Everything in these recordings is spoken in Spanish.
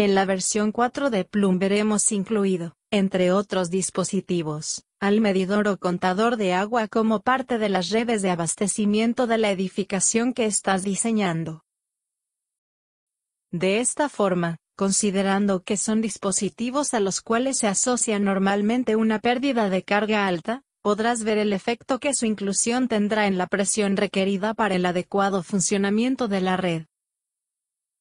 En la versión 4 de Plum veremos incluido, entre otros dispositivos, al medidor o contador de agua como parte de las redes de abastecimiento de la edificación que estás diseñando. De esta forma, considerando que son dispositivos a los cuales se asocia normalmente una pérdida de carga alta, podrás ver el efecto que su inclusión tendrá en la presión requerida para el adecuado funcionamiento de la red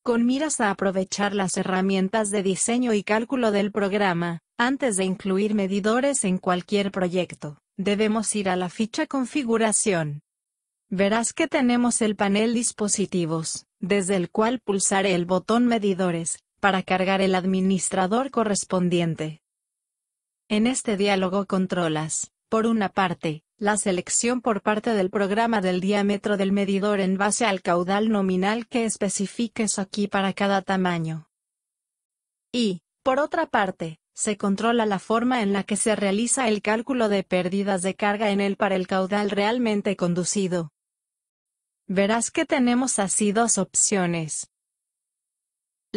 con miras a aprovechar las herramientas de diseño y cálculo del programa, antes de incluir medidores en cualquier proyecto, debemos ir a la ficha Configuración. Verás que tenemos el panel Dispositivos, desde el cual pulsaré el botón Medidores, para cargar el administrador correspondiente. En este diálogo controlas por una parte, la selección por parte del programa del diámetro del medidor en base al caudal nominal que especifiques aquí para cada tamaño. Y, por otra parte, se controla la forma en la que se realiza el cálculo de pérdidas de carga en él para el caudal realmente conducido. Verás que tenemos así dos opciones.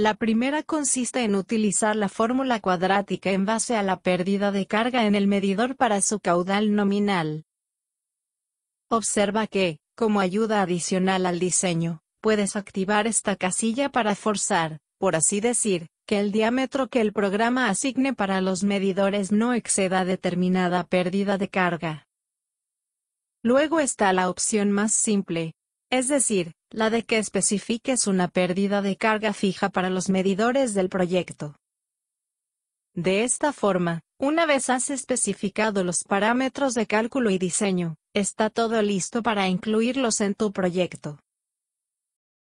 La primera consiste en utilizar la fórmula cuadrática en base a la pérdida de carga en el medidor para su caudal nominal. Observa que, como ayuda adicional al diseño, puedes activar esta casilla para forzar, por así decir, que el diámetro que el programa asigne para los medidores no exceda determinada pérdida de carga. Luego está la opción más simple, es decir, la de que especifiques una pérdida de carga fija para los medidores del proyecto. De esta forma, una vez has especificado los parámetros de cálculo y diseño, está todo listo para incluirlos en tu proyecto.